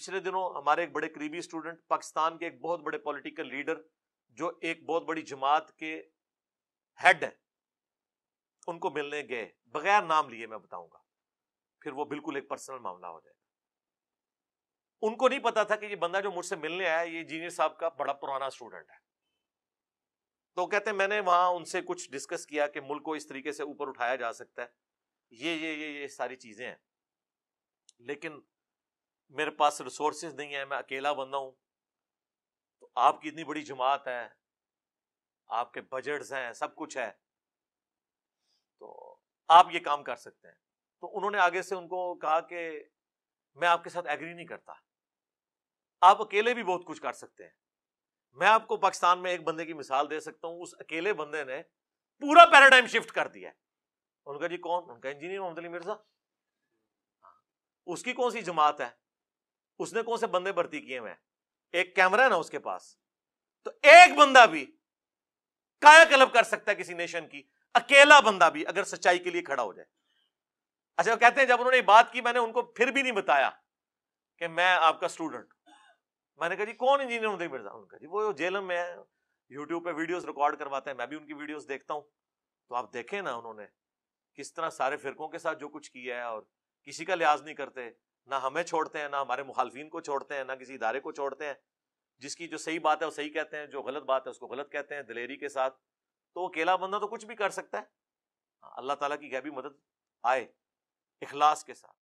पिछले दिनों हमारे एक बड़े करीबी स्टूडेंट पाकिस्तान के एक बहुत बड़े पॉलिटिकल लीडर जो एक बहुत बड़ी जमात के हेड हैं उनको मिलने गए बगैर नाम लिए मैं बताऊंगा फिर वो बिल्कुल एक पर्सनल मामला हो जाएगा उनको नहीं पता था कि ये बंदा जो मुझसे मिलने आया ये जीनियर साहब का बड़ा पुराना स्टूडेंट है तो कहते हैं मैंने वहां उनसे कुछ डिस्कस किया कि मुल्क को इस तरीके से ऊपर उठाया जा सकता है ये ये ये ये सारी चीजें हैं लेकिन मेरे पास रिसोर्सेज नहीं है मैं अकेला बंदा हूँ तो आपकी इतनी बड़ी जमात है आपके बजट्स हैं सब कुछ है तो आप ये काम कर सकते हैं तो उन्होंने आगे से उनको कहा कि मैं आपके साथ एग्री नहीं करता आप अकेले भी बहुत कुछ कर सकते हैं मैं आपको पाकिस्तान में एक बंदे की मिसाल दे सकता हूं उस अकेले बंदे ने पूरा पैराडाइम शिफ्ट कर दिया उनका जी कौन उनका इंजीनियर मोहम्मद अली मिर्जा उसकी कौन सी जमात है उसने कौन से बंदे भर्ती किए हुए एक कैमरा ना उसके पास तो एक बंदा भी कायाकल्प कर सकता है किसी नेशन की अकेला बंदा भी अगर सच्चाई के लिए खड़ा हो जाए अच्छा वो कहते हैं जब उन्होंने बात की मैंने उनको फिर भी नहीं बताया कि मैं आपका स्टूडेंट मैंने कहा जी कौन इंजीनियर उदय मिर्जा उनका जी वो जेल में यूट्यूब पे वीडियोस रिकॉर्ड करवाते हैं मैं भी उनकी वीडियोस देखता हूँ तो आप देखें ना उन्होंने किस तरह सारे फिरकों के साथ जो कुछ किया है और किसी का लिहाज नहीं करते ना हमें छोड़ते हैं ना हमारे मुखालफी को छोड़ते हैं ना किसी इदारे को छोड़ते हैं जिसकी जो सही बात है वो सही कहते हैं जो गलत बात है उसको गलत कहते हैं दिलेरी के साथ तो अकेला बंदा तो कुछ भी कर सकता है अल्लाह तला की भी मदद आए इखलास के साथ